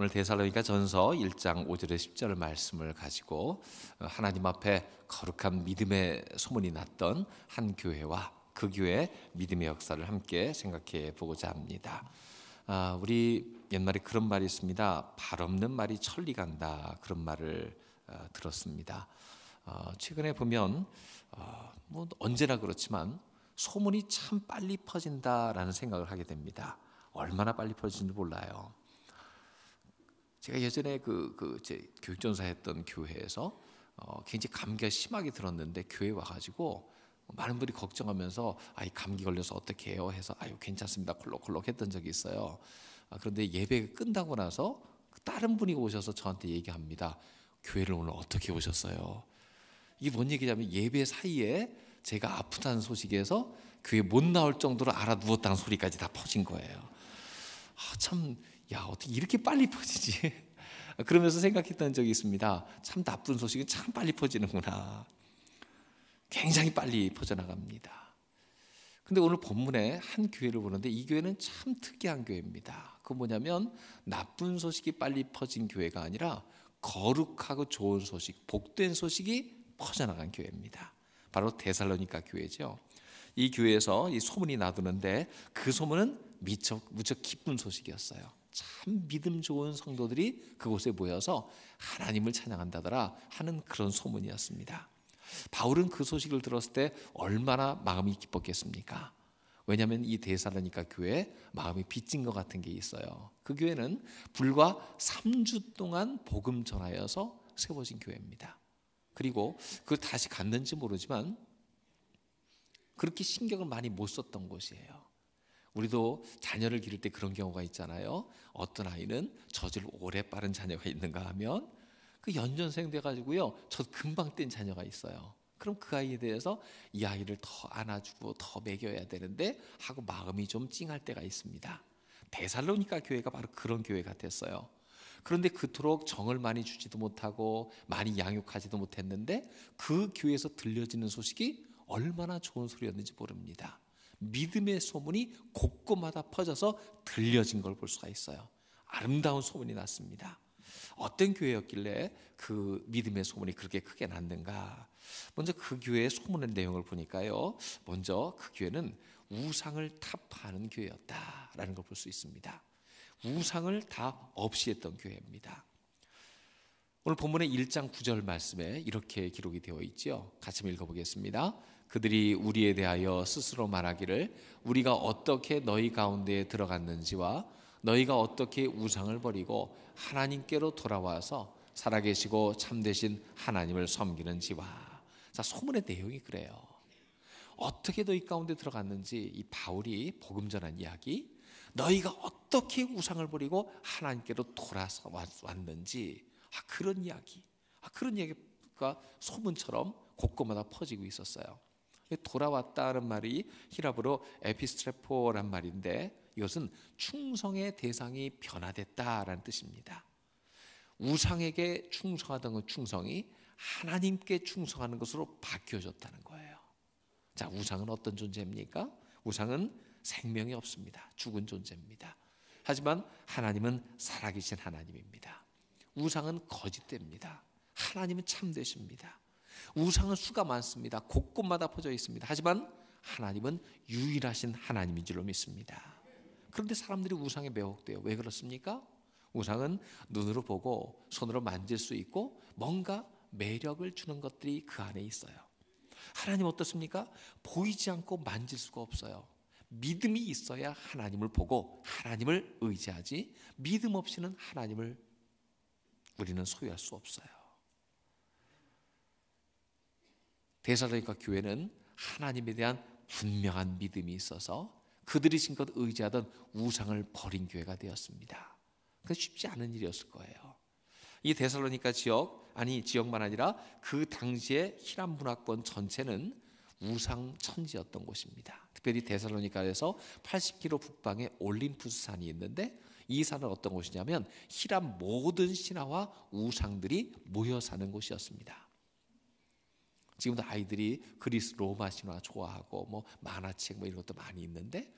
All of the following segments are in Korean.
오늘 대살로니가 전서 1장 5절에 10절 말씀을 가지고 어, 하나님 앞에 거룩한 믿음의 소문이 났던 한 교회와 그 교회의 믿음의 역사를 함께 생각해 보고자 합니다. 아, 우리 옛말에 그런 말이 있습니다. 발 없는 말이 천리 간다 그런 말을 어, 들었습니다. 어, 최근에 보면 어, 뭐 언제나 그렇지만 소문이 참 빨리 퍼진다라는 생각을 하게 됩니다. 얼마나 빨리 퍼지는지 몰라요. 제가 예전에 그, 그, 제 교육전사 했던 교회에서 어, 굉장히 감기가 심하게 들었는데 교회 와가지고 많은 분이 걱정하면서 아이 감기 걸려서 어떻게 해요 해서 아유 괜찮습니다 콜록콜록 했던 적이 있어요 아, 그런데 예배 끝나고 나서 다른 분이 오셔서 저한테 얘기합니다 교회를 오늘 어떻게 오셨어요 이게 뭔 얘기냐면 예배 사이에 제가 아프다는 소식에서 교회 못 나올 정도로 알아누웠다는 소리까지 다 퍼진 거예요 아, 참야 어떻게 이렇게 빨리 퍼지지? 그러면서 생각했던 적이 있습니다. 참 나쁜 소식은 참 빨리 퍼지는구나. 굉장히 빨리 퍼져나갑니다. 근데 오늘 본문에 한 교회를 보는데 이 교회는 참 특이한 교회입니다. 그 뭐냐면 나쁜 소식이 빨리 퍼진 교회가 아니라 거룩하고 좋은 소식, 복된 소식이 퍼져나간 교회입니다. 바로 데살로니카 교회죠. 이 교회에서 이 소문이 나두는데그 소문은 미처 무척 기쁜 소식이었어요. 참 믿음 좋은 성도들이 그곳에 모여서 하나님을 찬양한다더라 하는 그런 소문이었습니다. 바울은 그 소식을 들었을 때 얼마나 마음이 기뻤겠습니까? 왜냐하면 이 대사라니까 교회 마음이 빚진 것 같은 게 있어요. 그 교회는 불과 3주 동안 복음 전하여서 세워진 교회입니다. 그리고 그 다시 갔는지 모르지만 그렇게 신경을 많이 못 썼던 곳이에요. 우리도 자녀를 기를 때 그런 경우가 있잖아요. 어떤 아이는 젖을 오래 빠른 자녀가 있는가 하면 그 연전생 돼가지고요. 젖 금방 뗀 자녀가 있어요. 그럼 그 아이에 대해서 이 아이를 더 안아주고 더매겨야 되는데 하고 마음이 좀 찡할 때가 있습니다. 데살로니까 교회가 바로 그런 교회 같았어요. 그런데 그토록 정을 많이 주지도 못하고 많이 양육하지도 못했는데 그 교회에서 들려지는 소식이 얼마나 좋은 소리였는지 모릅니다. 믿음의 소문이 곳곳마다 퍼져서 들려진 걸 볼 수가 있어요. 아름다운 소문이 났습니다. 어떤 교회였길래 그 믿음의 소문이 그렇게 크게 났는가? 먼저 그 교회의 소문의 내용을 보니까요. 먼저 그 교회는 우상을 타파하는 교회였다라는 걸 볼 수 있습니다. 우상을 다 없이했던 교회입니다. 오늘 본문의 1장 9절 말씀에 이렇게 기록이 되어 있죠 같이 읽어보겠습니다. 그들이 우리에 대하여 스스로 말하기를 우리가 어떻게 너희 가운데에 들어갔는지와 너희가 어떻게 우상을 버리고 하나님께로 돌아와서 살아계시고 참되신 하나님을 섬기는지와 자 소문의 내용이 그래요. 어떻게 너희 가운데 들어갔는지 이 바울이 복음 전한 이야기 너희가 어떻게 우상을 버리고 하나님께로 돌아서 왔는지 아, 그런 이야기 아, 그런 이야기가 소문처럼 곳곳마다 퍼지고 있었어요. 돌아왔다는 말이 히랍으로 에피스트레포란 말인데 이것은 충성의 대상이 변화됐다라는 뜻입니다. 우상에게 충성하던 그 충성이 하나님께 충성하는 것으로 바뀌어졌다는 거예요. 자, 우상은 어떤 존재입니까? 우상은 생명이 없습니다. 죽은 존재입니다. 하지만 하나님은 살아계신 하나님입니다. 우상은 거짓됩니다. 하나님은 참되십니다. 우상은 수가 많습니다. 곳곳마다 퍼져 있습니다. 하지만 하나님은 유일하신 하나님인 줄로 믿습니다. 그런데 사람들이 우상에 매혹돼요. 왜 그렇습니까? 우상은 눈으로 보고 손으로 만질 수 있고 뭔가 매력을 주는 것들이 그 안에 있어요. 하나님 어떻습니까? 보이지 않고 만질 수가 없어요. 믿음이 있어야 하나님을 보고 하나님을 의지하지 믿음 없이는 하나님을 우리는 소유할 수 없어요. 대사로니까 교회는 하나님에 대한 분명한 믿음이 있어서 그들이 신금껏 의지하던 우상을 버린 교회가 되었습니다. 그 쉽지 않은 일이었을 거예요. 이 데살로니가 지역 아니 지역만 아니라 그 당시의 히람 문화권 전체는 우상 천지였던 곳입니다. 특별히 데살로니가에서 80km 북방에 올림푸스 산이 있는데 이 산은 어떤 곳이냐면 히람 모든 신화와 우상들이 모여 사는 곳이었습니다. 지금도 아이들이 그리스 로마 신화 좋아하고 뭐 만화책 뭐 이런 것도 많이 있는데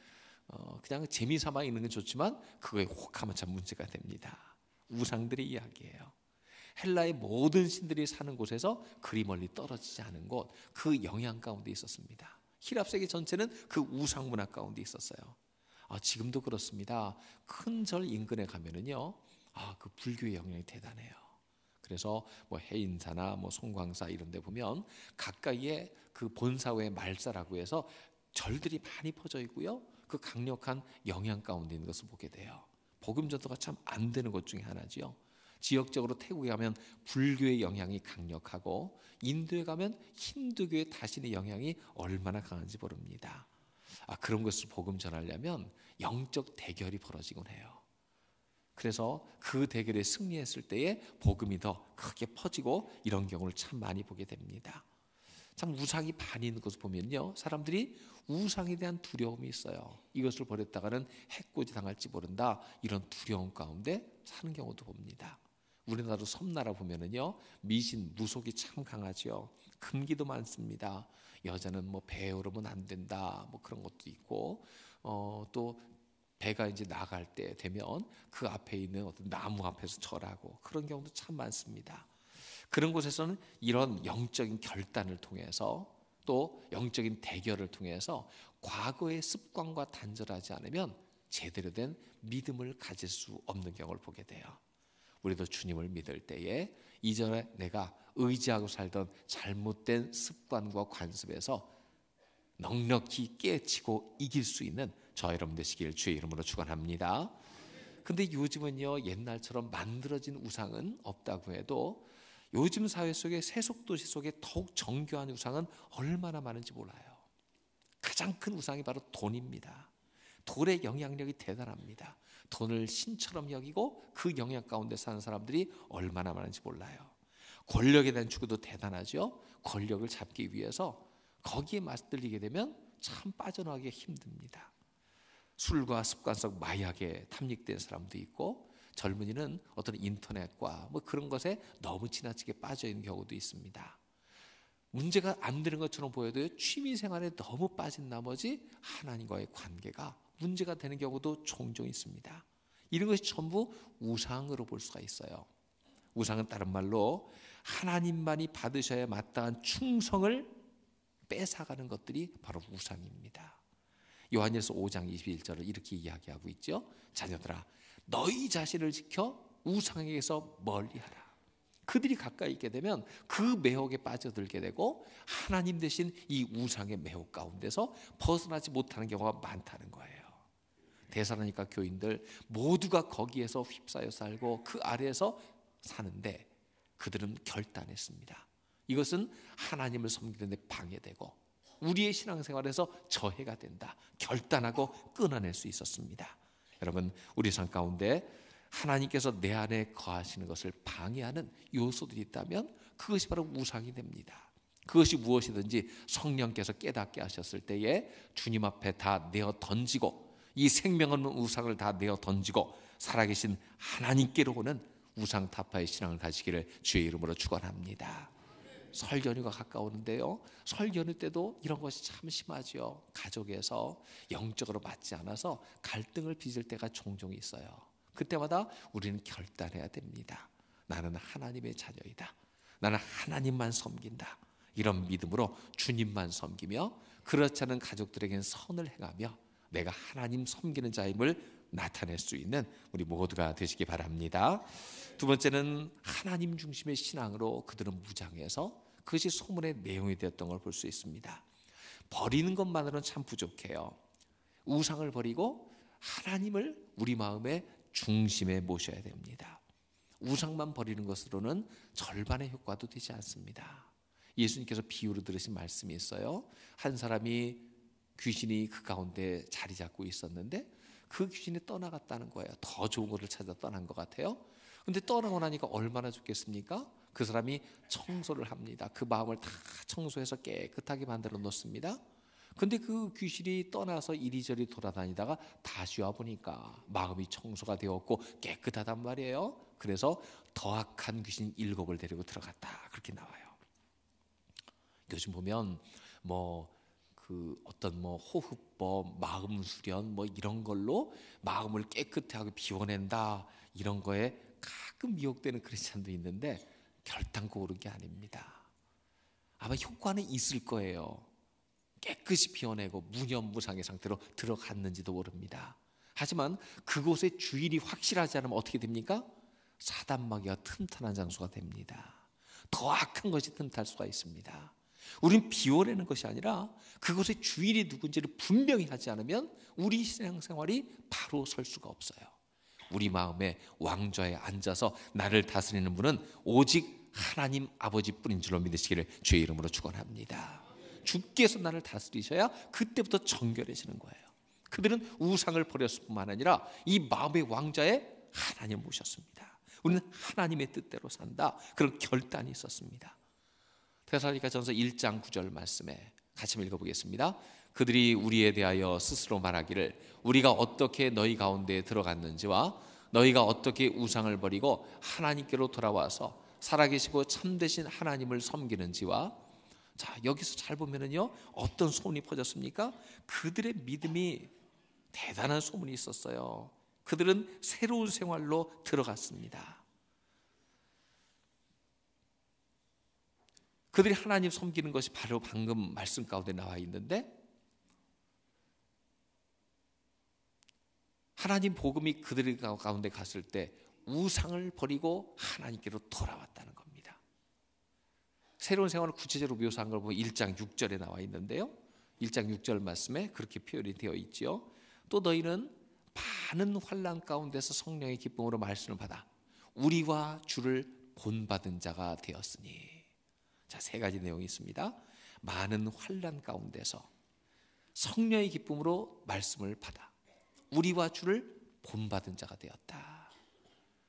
어 그냥 재미삼아 있는 건 좋지만 그거에 혹하면 참 문제가 됩니다. 우상들의 이야기예요. 헬라의 모든 신들이 사는 곳에서 그리 멀리 떨어지지 않은 곳, 그 영향 가운데 있었습니다. 히랍 세계 전체는 그 우상 문화 가운데 있었어요. 아, 지금도 그렇습니다. 큰 절 인근에 가면은요, 아, 그 불교의 영향이 대단해요. 그래서 뭐 해인사나 뭐 송광사 이런 데 보면 가까이에 그 본사회 말사라고 해서 절들이 많이 퍼져 있고요. 그 강력한 영향 가운데 있는 것을 보게 돼요. 복음 전도가 참 안 되는 것 중에 하나지요. 지역적으로 태국에 가면 불교의 영향이 강력하고 인도에 가면 힌두교의 다신의 영향이 얼마나 강한지 모릅니다. 아, 그런 것을 복음 전하려면 영적 대결이 벌어지곤 해요. 그래서 그 대결에 승리했을 때에 복음이 더 크게 퍼지고 이런 경우를 참 많이 보게 됩니다. 참 우상이 반인 것을 보면요. 사람들이 우상에 대한 두려움이 있어요. 이것을 버렸다가는 해코지 당할지 모른다. 이런 두려움 가운데 사는 경우도 봅니다. 우리나라 섬나라 보면은요. 미신, 무속이 참강하지 금기도 많습니다. 여자는 뭐 배우르면 안 된다. 뭐 그런 것도 있고 어, 또 배가 이제 나갈 때 되면 그 앞에 있는 어떤 나무 앞에서 절하고 그런 경우도 참 많습니다. 그런 곳에서는 이런 영적인 결단을 통해서 또 영적인 대결을 통해서 과거의 습관과 단절하지 않으면 제대로 된 믿음을 가질 수 없는 경우를 보게 돼요. 우리도 주님을 믿을 때에 이전에 내가 의지하고 살던 잘못된 습관과 관습에서 넉넉히 깨치고 이길 수 있는 저 여러분 되시길 주의 이름으로 축원합니다. 근데 요즘은요 옛날처럼 만들어진 우상은 없다고 해도 요즘 사회 속에 세속 도시 속에 더욱 정교한 우상은 얼마나 많은지 몰라요. 가장 큰 우상이 바로 돈입니다. 돈의 영향력이 대단합니다. 돈을 신처럼 여기고 그 영향 가운데 사는 사람들이 얼마나 많은지 몰라요. 권력에 대한 추구도 대단하죠. 권력을 잡기 위해서 거기에 맞들리게 되면 참 빠져나가기 힘듭니다. 술과 습관성 마약에 탐닉된 사람도 있고 젊은이는 어떤 인터넷과 뭐 그런 것에 너무 지나치게 빠져 있는 경우도 있습니다. 문제가 안 되는 것처럼 보여도 취미 생활에 너무 빠진 나머지 하나님과의 관계가 문제가 되는 경우도 종종 있습니다. 이런 것이 전부 우상으로 볼 수가 있어요. 우상은 다른 말로 하나님만이 받으셔야 마땅한 충성을 뺏어가는 것들이 바로 우상입니다. 요한일서 5장 21절을 이렇게 이야기하고 있죠. 자녀들아 너희 자신을 지켜 우상에게서 멀리하라. 그들이 가까이 있게 되면 그 매혹에 빠져들게 되고 하나님 대신 이 우상의 매혹 가운데서 벗어나지 못하는 경우가 많다는 거예요. 대사로니까 교인들 모두가 거기에서 휩싸여 살고 그 아래에서 사는데 그들은 결단했습니다. 이것은 하나님을 섬기는 데 방해되고 우리의 신앙생활에서 저해가 된다. 결단하고 끊어낼 수 있었습니다. 여러분, 우리 삶 가운데 하나님께서 내 안에 거하시는 것을 방해하는 요소들이 있다면 그것이 바로 우상이 됩니다. 그것이 무엇이든지 성령께서 깨닫게 하셨을 때에 주님 앞에 다 내어 던지고 이 생명 없는 우상을 다 내어 던지고 살아계신 하나님께로 오는 우상 타파의 신앙을 가지기를 주의 이름으로 축원합니다. 설 연휴가 가까우는데요. 설 연휴 때도 이런 것이 참 심하지요. 가족에서 영적으로 맞지 않아서 갈등을 빚을 때가 종종 있어요. 그때마다 우리는 결단해야 됩니다. 나는 하나님의 자녀이다. 나는 하나님만 섬긴다. 이런 믿음으로 주님만 섬기며 그렇지 않은 가족들에게는 선을 행하며 내가 하나님 섬기는 자임을 나타낼 수 있는 우리 모두가 되시기 바랍니다. 두 번째는 하나님 중심의 신앙으로 그들은 무장해서 그것이 소문의 내용이 되었던 걸 볼 수 있습니다. 버리는 것만으로는 참 부족해요. 우상을 버리고 하나님을 우리 마음의 중심에 모셔야 됩니다. 우상만 버리는 것으로는 절반의 효과도 되지 않습니다. 예수님께서 비유로 들으신 말씀이 있어요. 한 사람이 귀신이 그 가운데 자리 잡고 있었는데 그 귀신이 떠나갔다는 거예요. 더 좋은 것을 찾아 떠난 것 같아요. 근데 떠나고 나니까 얼마나 좋겠습니까? 그 사람이 청소를 합니다. 그 마음을 다 청소해서 깨끗하게 만들어 놓습니다. 근데 그 귀신이 떠나서 이리저리 돌아다니다가 다시 와 보니까 마음이 청소가 되었고 깨끗하단 말이에요. 그래서 더 악한 귀신 일곱을 데리고 들어갔다. 그렇게 나와요. 요즘 보면 뭐그 어떤 뭐 호흡법, 마음 수련 뭐 이런 걸로 마음을 깨끗하게 비워낸다 이런 거에 가끔 미혹되는 크리스찬도 있는데 결단코 오른 게 아닙니다. 아마 효과는 있을 거예요. 깨끗이 비워내고 무념무상의 상태로 들어갔는지도 모릅니다. 하지만 그곳의 주인이 확실하지 않으면 어떻게 됩니까? 사단마귀가 틈탄한 장소가 됩니다. 더 악한 것이 틈탈 수가 있습니다. 우린 비워내는 것이 아니라 그것의 주인이 누군지를 분명히 하지 않으면 우리 신앙생활이 바로 설 수가 없어요. 우리 마음에 왕좌에 앉아서 나를 다스리는 분은 오직 하나님 아버지뿐인 줄로 믿으시기를 주의 이름으로 축원합니다. 주께서 나를 다스리셔야 그때부터 정결해지는 거예요. 그들은 우상을 버렸을 뿐만 아니라 이 마음의 왕좌에 하나님 모셨습니다. 우리는 하나님의 뜻대로 산다. 그런 결단이 있었습니다. 테살리가 전서 1장 9절 말씀에 같이 읽어보겠습니다. 그들이 우리에 대하여 스스로 말하기를 우리가 어떻게 너희 가운데 들어갔는지와 너희가 어떻게 우상을 버리고 하나님께로 돌아와서 살아계시고 참되신 하나님을 섬기는지와 자 여기서 잘 보면은요 어떤 소문이 퍼졌습니까? 그들의 믿음이 대단한 소문이 있었어요. 그들은 새로운 생활로 들어갔습니다. 그들이 하나님 섬기는 것이 바로 방금 말씀 가운데 나와 있는데 하나님 복음이 그들 가운데 갔을 때 우상을 버리고 하나님께로 돌아왔다는 겁니다. 새로운 생활을 구체적으로 묘사한 걸 보면 1장 6절에 나와 있는데요. 1장 6절 말씀에 그렇게 표현이 되어 있지요. 또 너희는 많은 환란 가운데서 성령의 기쁨으로 말씀을 받아 우리와 주를 본받은 자가 되었으니 자, 세 가지 내용이 있습니다. 많은 환란 가운데서 성녀의 기쁨으로 말씀을 받아 우리와 주를 본받은 자가 되었다.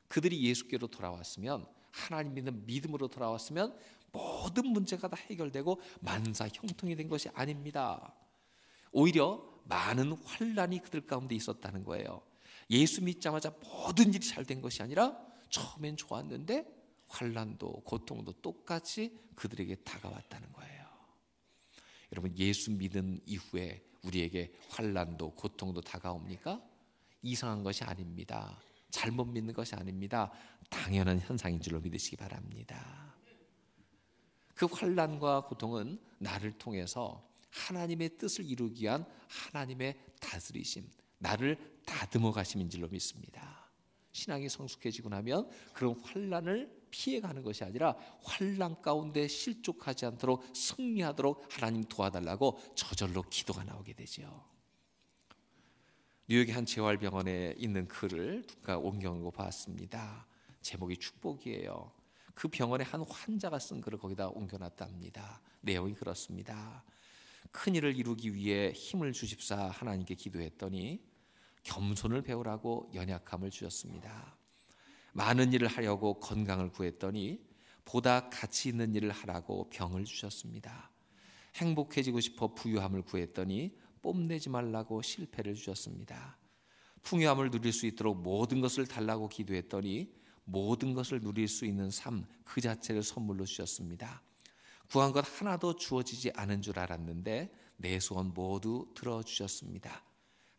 그들이 예수께로 돌아왔으면 하나님 믿는 믿음으로 돌아왔으면 모든 문제가 다 해결되고 만사 형통이 된 것이 아닙니다. 오히려 많은 환란이 그들 가운데 있었다는 거예요. 예수 믿자마자 모든 일이 잘 된 것이 아니라 처음엔 좋았는데 환란도 고통도 똑같이 그들에게 다가왔다는 거예요. 여러분 예수 믿은 이후에 우리에게 환란도 고통도 다가옵니까? 이상한 것이 아닙니다. 잘못 믿는 것이 아닙니다. 당연한 현상인 줄로 믿으시기 바랍니다. 그 환란과 고통은 나를 통해서 하나님의 뜻을 이루기 위한 하나님의 다스리심, 나를 다듬어 가심인 줄로 믿습니다. 신앙이 성숙해지고 나면 그런 환란을 피해가는 것이 아니라 환란 가운데 실족하지 않도록 승리하도록 하나님 도와달라고 저절로 기도가 나오게 되지요. 뉴욕의 한 재활병원에 있는 글을 누가 옮겨온 고 봤습니다. 제목이 축복이에요. 그병원에한 환자가 쓴 글을 거기다 옮겨놨답니다. 내용이 그렇습니다. 큰 일을 이루기 위해 힘을 주십사 하나님께 기도했더니 겸손을 배우라고 연약함을 주셨습니다. 많은 일을 하려고 건강을 구했더니 보다 가치 있는 일을 하라고 병을 주셨습니다. 행복해지고 싶어 부유함을 구했더니 뽐내지 말라고 실패를 주셨습니다. 풍요함을 누릴 수 있도록 모든 것을 달라고 기도했더니 모든 것을 누릴 수 있는 삶 그 자체를 선물로 주셨습니다. 구한 것 하나도 주어지지 않은 줄 알았는데 내 소원 모두 들어주셨습니다.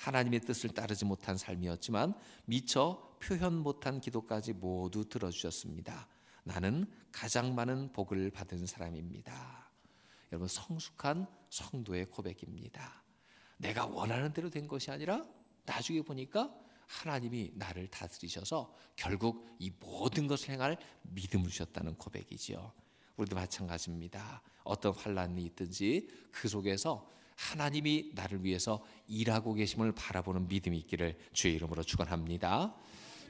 하나님의 뜻을 따르지 못한 삶이었지만 미처 표현 못한 기도까지 모두 들어주셨습니다. 나는 가장 많은 복을 받은 사람입니다. 여러분 성숙한 성도의 고백입니다. 내가 원하는 대로 된 것이 아니라 나중에 보니까 하나님이 나를 다스리셔서 결국 이 모든 것을 행할 믿음을 주셨다는 고백이지요. 우리도 마찬가지입니다. 어떤 환란이 있든지 그 속에서 하나님이 나를 위해서 일하고 계심을 바라보는 믿음이 있기를 주의 이름으로 축원합니다.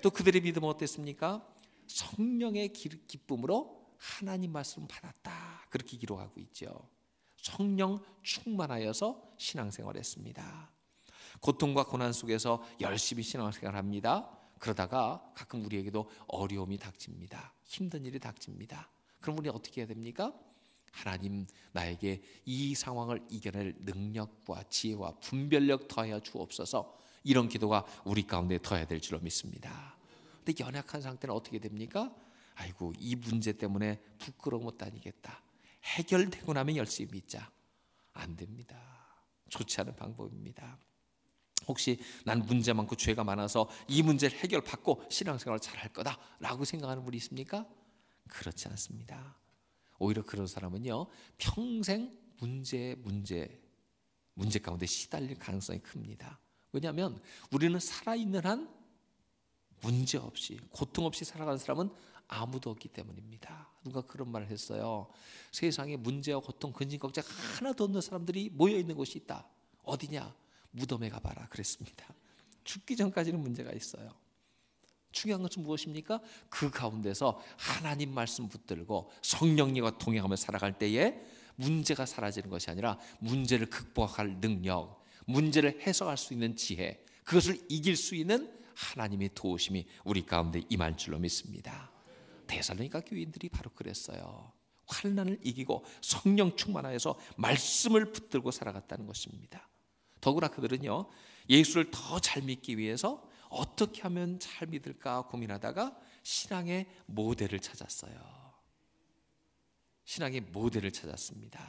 또 그들의 믿음은 어땠습니까? 성령의 기쁨으로 하나님 말씀 받았다. 그렇게 기록하고 있죠. 성령 충만하여서 신앙생활 했습니다. 고통과 고난 속에서 열심히 신앙생활 합니다. 그러다가 가끔 우리에게도 어려움이 닥칩니다. 힘든 일이 닥칩니다. 그럼 우리 어떻게 해야 됩니까? 하나님 나에게 이 상황을 이겨낼 능력과 지혜와 분별력 더하여 주옵소서. 이런 기도가 우리 가운데 더해야 될 줄로 믿습니다. 근데 연약한 상태는 어떻게 됩니까? 아이고 이 문제 때문에 부끄러워 못 다니겠다. 해결되고 나면 열심히 믿자. 안 됩니다. 좋지 않은 방법입니다. 혹시 난 문제 많고 죄가 많아서 이 문제를 해결받고 신앙생활 을 잘 할 거다라고 생각하는 분이 있습니까? 그렇지 않습니다. 오히려 그런 사람은요, 평생 문제, 문제, 문제 가운데 시달릴 가능성이 큽니다. 왜냐하면 우리는 살아있는 한 문제 없이, 고통 없이 살아가는 사람은 아무도 없기 때문입니다. 누가 그런 말을 했어요. 세상에 문제와 고통, 근심, 걱정 하나도 없는 사람들이 모여 있는 곳이 있다. 어디냐? 무덤에 가봐라. 그랬습니다. 죽기 전까지는 문제가 있어요. 중요한 것은 무엇입니까? 그 가운데서 하나님 말씀 붙들고 성령님과 동행하며 살아갈 때에 문제가 사라지는 것이 아니라 문제를 극복할 능력, 문제를 해석할 수 있는 지혜, 그것을 이길 수 있는 하나님의 도우심이 우리 가운데 임할 줄로 믿습니다. 대살로니까 교인들이 바로 그랬어요. 환난을 이기고 성령 충만하여서 말씀을 붙들고 살아갔다는 것입니다. 더구나 그들은요 예수를 더 잘 믿기 위해서 어떻게 하면 잘 믿을까 고민하다가 신앙의 모델을 찾았어요. 신앙의 모델을 찾았습니다.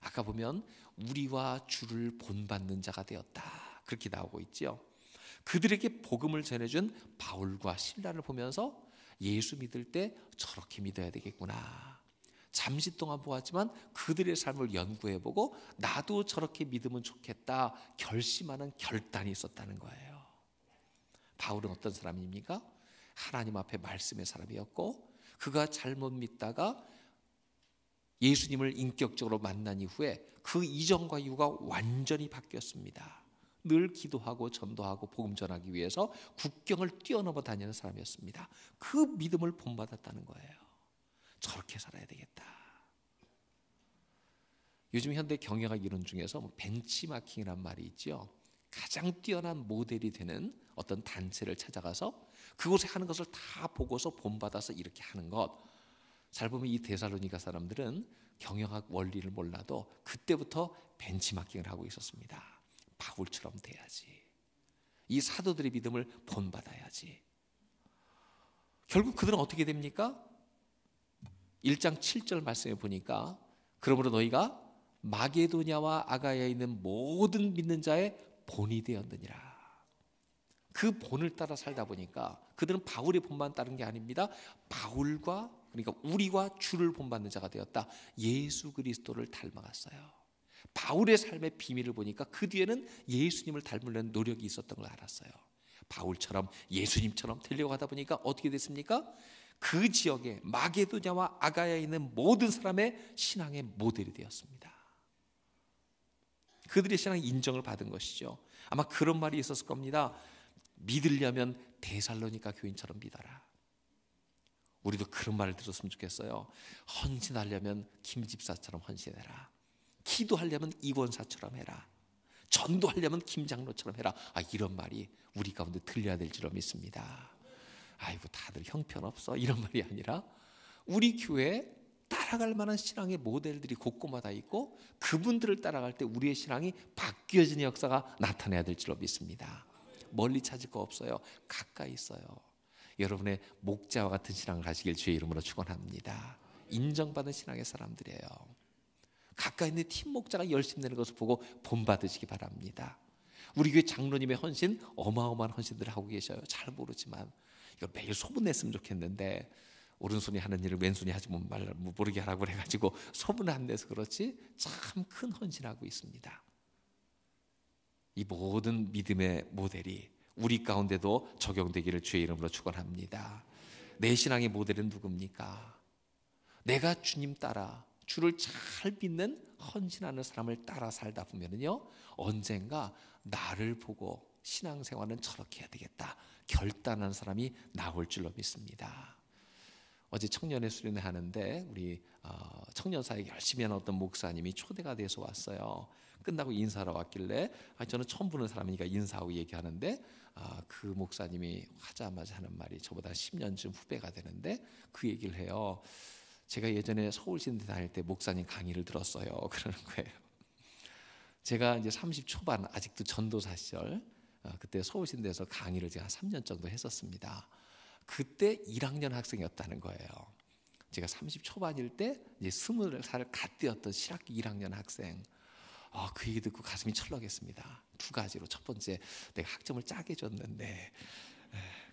아까 보면 우리와 주를 본받는 자가 되었다. 그렇게 나오고 있지 그들에게 복음을 전해준 바울과 신라를 보면서 예수 믿을 때 저렇게 믿어야 되겠구나. 잠시 동안 보았지만 그들의 삶을 연구해보고 나도 저렇게 믿으면 좋겠다 결심하는 결단이 있었다는 거예요. 바울은 어떤 사람입니까? 하나님 앞에 말씀의 사람이었고 그가 잘못 믿다가 예수님을 인격적으로 만난 이후에 그 이전과 이후가 완전히 바뀌었습니다. 늘 기도하고 전도하고 복음 전하기 위해서 국경을 뛰어넘어 다니는 사람이었습니다. 그 믿음을 본받았다는 거예요. 저렇게 살아야 되겠다. 요즘 현대 경영학 이론 중에서 뭐 벤치마킹이란 말이 있죠. 가장 뛰어난 모델이 되는 어떤 단체를 찾아가서 그곳에 하는 것을 다 보고서 본받아서 이렇게 하는 것. 잘 보면 이 데살로니가 사람들은 경영학 원리를 몰라도 그때부터 벤치마킹을 하고 있었습니다. 바울처럼 돼야지. 이 사도들의 믿음을 본받아야지. 결국 그들은 어떻게 됩니까? 1장 7절 말씀해 보니까 그러므로 너희가 마게도냐와 아가야에 있는 모든 믿는 자의 본이 되었느니라. 그 본을 따라 살다 보니까 그들은 바울의 본만 따른 게 아닙니다. 바울과 그러니까 우리와 주를 본받는 자가 되었다. 예수 그리스도를 닮아갔어요. 바울의 삶의 비밀을 보니까 그 뒤에는 예수님을 닮으려는 노력이 있었던 걸 알았어요. 바울처럼 예수님처럼 되려고 하다 보니까 어떻게 됐습니까? 그 지역에 마게도냐와 아가야에 있는 모든 사람의 신앙의 모델이 되었습니다. 그들의 신앙 인정을 받은 것이죠. 아마 그런 말이 있었을 겁니다. 믿으려면 대살로니까 교인처럼 믿어라. 우리도 그런 말을 들었으면 좋겠어요. 헌신하려면 김집사처럼 헌신해라. 기도하려면 이권사처럼 해라. 전도하려면 김장로처럼 해라. 아, 이런 말이 우리 가운데 들려야 될 줄로 믿습니다. 아이고, 다들 형편없어. 이런 말이 아니라 우리 교회 따라갈 만한 신앙의 모델들이 곳곳마다 있고 그분들을 따라갈 때 우리의 신앙이 바뀌어지는 역사가 나타나야 될 줄로 믿습니다. 멀리 찾을 거 없어요. 가까이 있어요. 여러분의 목자와 같은 신앙을 가시길 주의 이름으로 축원합니다. 인정받은 신앙의 사람들이에요. 가까이 있는 팀 목자가 열심 히 내는 것을 보고 본받으시기 바랍니다. 우리 교회 장로님의 헌신 어마어마한 헌신들을 하고 계셔요. 잘 모르지만 이걸 매일 소문냈으면 좋겠는데 오른손이 하는 일을 왼손이 하지 못 말라 모르게 하라고 해가지고 소문 안 내서 그렇지 참 큰 헌신하고 있습니다. 이 모든 믿음의 모델이 우리 가운데도 적용되기를 주의 이름으로 축원합니다. 내 신앙의 모델은 누굽니까? 내가 주님 따라 주를 잘 믿는 헌신하는 사람을 따라 살다 보면은요 언젠가 나를 보고 신앙생활은 저렇게 해야 되겠다 결단한 사람이 나올 줄로 믿습니다. 어제 청년회 수련회 하는데 우리 어, 청년 사역 열심히 하는 어떤 목사님이 초대가 돼서 왔어요. 끝나고 인사하러 왔길래 아, 저는 처음 보는 사람이니까 인사하고 얘기하는데 아, 그 목사님이 하자마자 하는 말이 저보다 10년쯤 후배가 되는데 그 얘기를 해요. 제가 예전에 서울신대 다닐 때 목사님 강의를 들었어요. 그러는 거예요. 제가 이제 30 초반 아직도 전도사 시절 어, 그때 서울신대에서 강의를 제가 3년 정도 했었습니다. 그때 1학년 학생이었다는 거예요. 제가 30 초반일 때 이제 20살 갓 되었던 실학기 1학년 학생. 아, 그 얘기 듣고 가슴이 철렁했습니다. 두 가지로 첫 번째 내가 학점을 짜게 줬는데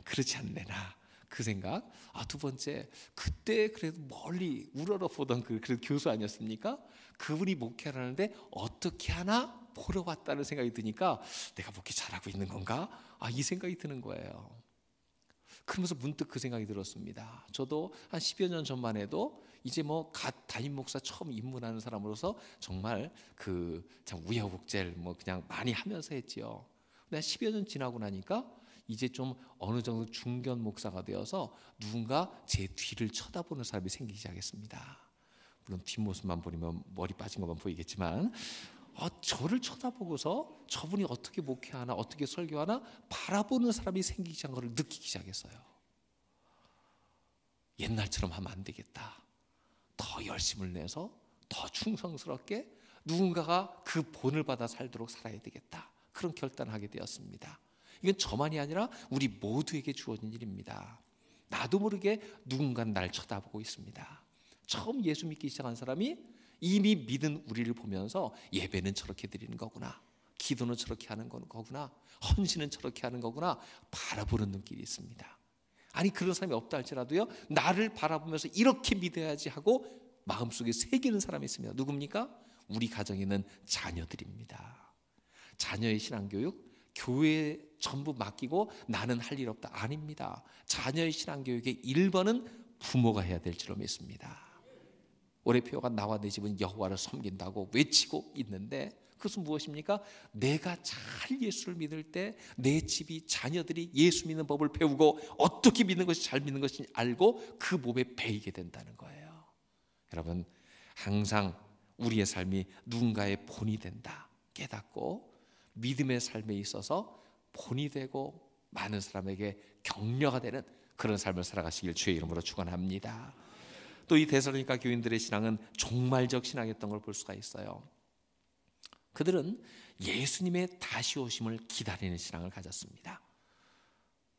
그렇지 않네나. 그 생각. 아, 두 번째, 그때 그래도 멀리 우러러 보던 그, 그 교수 아니었습니까? 그분이 목회를 하는데 어떻게 하나 보러 왔다는 생각이 드니까 내가 목회 잘하고 있는 건가? 아, 이 생각이 드는 거예요. 그러면서 문득 그 생각이 들었습니다. 저도 한 10여 년 전만 해도 이제 뭐갓 담임 목사 처음 입문하는 사람으로서 정말 그참 우여곡절 뭐 그냥 많이 하면서 했지요. 근데 10여 년 지나고 나니까 이제 좀 어느 정도 중견 목사가 되어서 누군가 제 뒤를 쳐다보는 사람이 생기기 시작했습니다. 물론 뒷모습만 보면 머리 빠진 것만 보이겠지만 아, 저를 쳐다보고서 저분이 어떻게 목회하나 어떻게 설교하나 바라보는 사람이 생기기 시작한 것을 느끼기 시작했어요. 옛날처럼 하면 안 되겠다. 더 열심을 내서 더 충성스럽게 누군가가 그 본을 받아 살도록 살아야 되겠다. 그런 결단을 하게 되었습니다. 이건 저만이 아니라 우리 모두에게 주어진 일입니다. 나도 모르게 누군가 날 쳐다보고 있습니다. 처음 예수 믿기 시작한 사람이 이미 믿은 우리를 보면서 예배는 저렇게 드리는 거구나. 기도는 저렇게 하는 거구나. 헌신은 저렇게 하는 거구나. 바라보는 눈길이 있습니다. 아니 그런 사람이 없다 할지라도요. 나를 바라보면서 이렇게 믿어야지 하고 마음속에 새기는 사람이 있습니다. 누굽니까? 우리 가정에는 자녀들입니다. 자녀의 신앙교육 교회 전부 맡기고 나는 할 일 없다 아닙니다. 자녀의 신앙교육의 1번은 부모가 해야 될 줄로 믿습니다. 올해 표가 나와 내 집은 여호와를 섬긴다고 외치고 있는데 그것은 무엇입니까? 내가 잘 예수를 믿을 때 내 집이 자녀들이 예수 믿는 법을 배우고 어떻게 믿는 것이 잘 믿는 것인지 알고 그 몸에 배이게 된다는 거예요. 여러분 항상 우리의 삶이 누군가의 본이 된다 깨닫고 믿음의 삶에 있어서 본이 되고 많은 사람에게 격려가 되는 그런 삶을 살아가시길 주의 이름으로 축원합니다. 또이대살로니가 교인들의 신앙은 종말적 신앙이었던 걸 볼 수가 있어요. 그들은 예수님의 다시 오심을 기다리는 신앙을 가졌습니다.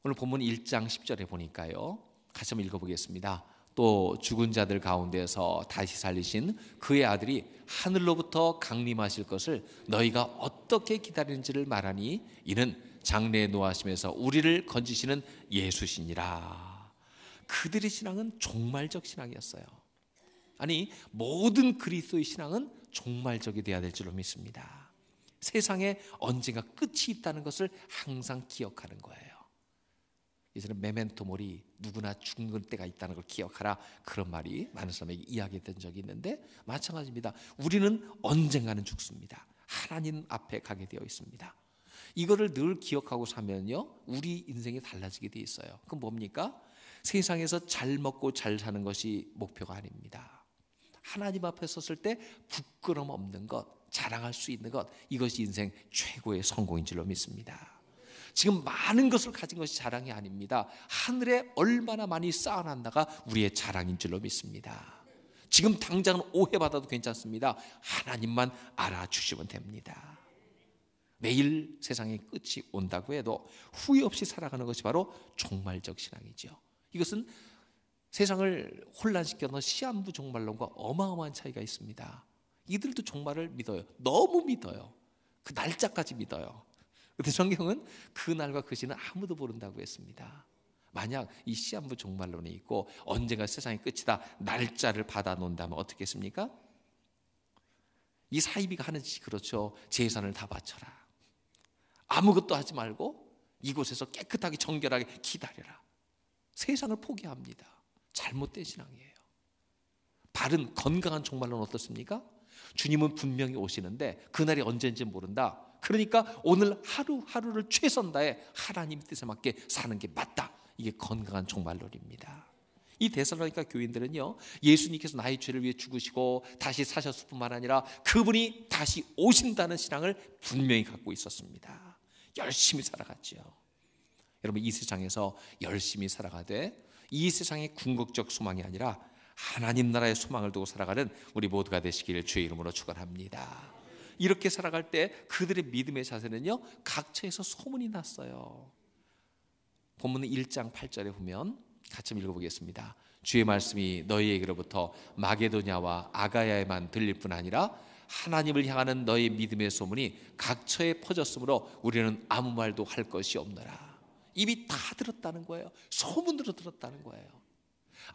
오늘 본문 1장 10절에 보니까요. 같이 한번 읽어보겠습니다. 또 죽은 자들 가운데서 다시 살리신 그의 아들이 하늘로부터 강림하실 것을 너희가 어떻게 기다리는지를 말하니 이는 장래의 노하심에서 우리를 건지시는 예수시니라. 그들의 신앙은 종말적 신앙이었어요. 아니 모든 그리스도의 신앙은 종말적이 되어야 될 줄로 믿습니다. 세상에 언젠가 끝이 있다는 것을 항상 기억하는 거예요. 이제는 메멘토 모리 누구나 죽는 때가 있다는 걸 기억하라 그런 말이 많은 사람에게 이야기했던 적이 있는데 마찬가지입니다. 우리는 언젠가는 죽습니다. 하나님 앞에 가게 되어 있습니다. 이거를 늘 기억하고 사면요 우리 인생이 달라지게 돼 있어요. 그럼 뭡니까? 세상에서 잘 먹고 잘 사는 것이 목표가 아닙니다. 하나님 앞에 섰을 때 부끄럼 없는 것, 자랑할 수 있는 것, 이것이 인생 최고의 성공인 줄로 믿습니다. 지금 많은 것을 가진 것이 자랑이 아닙니다. 하늘에 얼마나 많이 쌓아놨나가 우리의 자랑인 줄로 믿습니다. 지금 당장은 오해받아도 괜찮습니다. 하나님만 알아주시면 됩니다. 내일 세상의 끝이 온다고 해도 후회 없이 살아가는 것이 바로 종말적 신앙이죠. 이것은 세상을 혼란시켜서 시한부 종말론과 어마어마한 차이가 있습니다. 이들도 종말을 믿어요. 너무 믿어요. 그 날짜까지 믿어요. 근데 성경은 그 날과 그 시는 아무도 모른다고 했습니다. 만약 이 시한부 종말론이 있고 언젠가 세상의 끝이다 날짜를 받아 놓는다면 어떻게 습니까이 사이비가 하는 짓이 그렇죠. 재산을 다 바쳐라. 아무것도 하지 말고 이곳에서 깨끗하게 정결하게 기다려라. 세상을 포기합니다. 잘못된 신앙이에요. 바른 건강한 종말론 어떻습니까? 주님은 분명히 오시는데 그날이 언제인지 모른다. 그러니까 오늘 하루하루를 최선 다해 하나님 뜻에 맞게 사는 게 맞다. 이게 건강한 종말론입니다. 이대살로니까 교인들은요. 예수님께서 나의 죄를 위해 죽으시고 다시 사셨을 뿐만 아니라 그분이 다시 오신다는 신앙을 분명히 갖고 있었습니다. 열심히 살아갔죠 여러분 이 세상에서 열심히 살아가되 이 세상의 궁극적 소망이 아니라 하나님 나라의 소망을 두고 살아가는 우리 모두가 되시기를 주의 이름으로 축원합니다. 이렇게 살아갈 때 그들의 믿음의 자세는요 각처에서 소문이 났어요. 본문 1장 8절에 보면 같이 읽어보겠습니다. 주의 말씀이 너희에게로부터 마게도냐와 아가야에만 들릴 뿐 아니라 하나님을 향하는 너희 믿음의 소문이 각처에 퍼졌으므로 우리는 아무 말도 할 것이 없노라. 입이 다 들었다는 거예요. 소문으로 들었다는 거예요.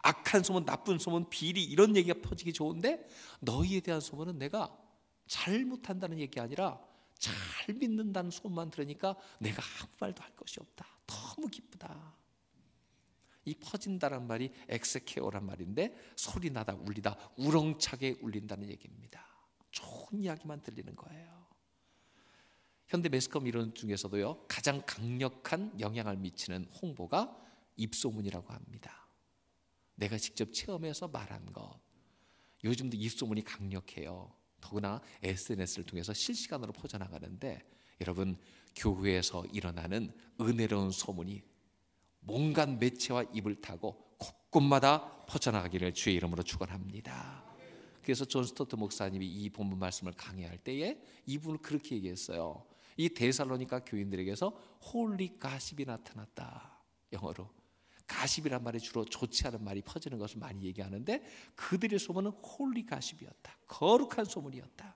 악한 소문, 나쁜 소문, 비리 이런 얘기가 퍼지기 좋은데 너희에 대한 소문은 내가 잘못한다는 얘기 아니라 잘 믿는다는 소문만 들으니까 내가 아무 말도 할 것이 없다. 너무 기쁘다. 이 퍼진다란 말이 엑세케오란 말인데 소리 나다 울리다 우렁차게 울린다는 얘기입니다. 좋은 이야기만 들리는 거예요. 현대 매스컴 이론 중에서도요 가장 강력한 영향을 미치는 홍보가 입소문이라고 합니다. 내가 직접 체험해서 말한 것. 요즘도 입소문이 강력해요. 더구나 SNS를 통해서 실시간으로 퍼져나가는데 여러분 교회에서 일어나는 은혜로운 소문이 몸간 매체와 입을 타고 곳곳마다 퍼져나가기를 주의 이름으로 축원합니다. 그래서 존 스토트 목사님이 이 본문 말씀을 강의할 때에 이분을 그렇게 얘기했어요. 이대살로니까 교인들에게서 홀리 가십이 나타났다. 영어로 가십이란 말이 주로 좋지 않은 말이 퍼지는 것을 많이 얘기하는데 그들의 소문은 홀리 가십이었다. 거룩한 소문이었다.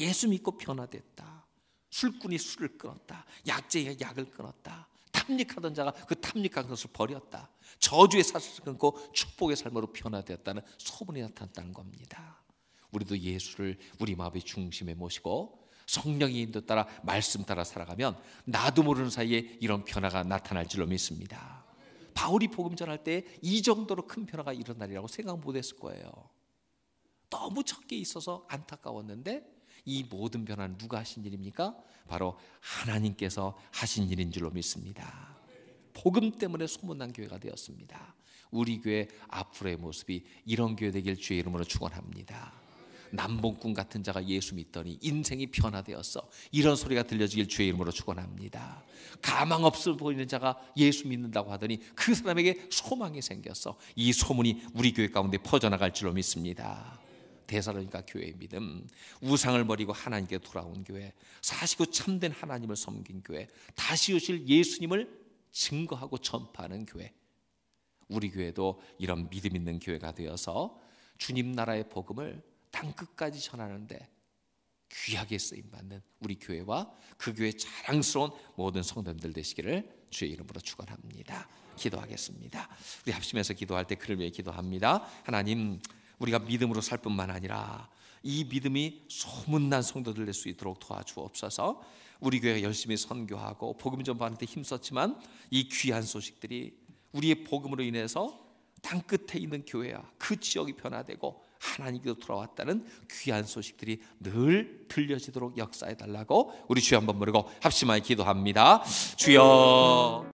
예수 믿고 변화됐다. 술꾼이 술을 끊었다. 약재에 약을 끊었다. 탐닉하던 자가 그 탐닉한 것을 버렸다. 저주의 사슬을 끊고 축복의 삶으로 변화되었다는 소문이 나타났다는 겁니다. 우리도 예수를 우리 마음의 중심에 모시고 성령의 인도 따라 말씀 따라 살아가면 나도 모르는 사이에 이런 변화가 나타날 줄로 믿습니다. 바울이 복음 전할 때 이 정도로 큰 변화가 일어나리라고 생각 못했을 거예요. 너무 적게 있어서 안타까웠는데 이 모든 변화는 누가 하신 일입니까? 바로 하나님께서 하신 일인 줄로 믿습니다. 복음 때문에 소문난 교회가 되었습니다. 우리 교회 앞으로의 모습이 이런 교회 되길 주의 이름으로 축원합니다. 남봉꾼 같은 자가 예수 믿더니 인생이 변화되었어. 이런 소리가 들려지길 주의 이름으로 축원합니다. 가망 없어 보이는 자가 예수 믿는다고 하더니 그 사람에게 소망이 생겼어. 이 소문이 우리 교회 가운데 퍼져나갈 줄로 믿습니다. 대사로니까 교회의 믿음, 우상을 버리고 하나님께 돌아온 교회, 사시고 참된 하나님을 섬긴 교회, 다시 오실 예수님을 증거하고 전파하는 교회. 우리 교회도 이런 믿음 있는 교회가 되어서 주님 나라의 복음을 땅 끝까지 전하는데 귀하게 쓰임 받는 우리 교회와 그 교회 자랑스러운 모든 성도님들 되시기를 주의 이름으로 축원합니다. 기도하겠습니다. 우리 합심해서 기도할 때 그를 위해 기도합니다. 하나님, 우리가 믿음으로 살 뿐만 아니라 이 믿음이 소문난 성도들 될 수 있도록 도와주옵소서. 우리 교회가 열심히 선교하고 복음 전파하는 데 힘썼지만 이 귀한 소식들이 우리의 복음으로 인해서 땅 끝에 있는 교회와 그 지역이 변화되고 하나님께로 돌아왔다는 귀한 소식들이 늘 들려지도록 역사해 달라고 우리 주여 한번 부르고 합심하여 기도합니다. 주여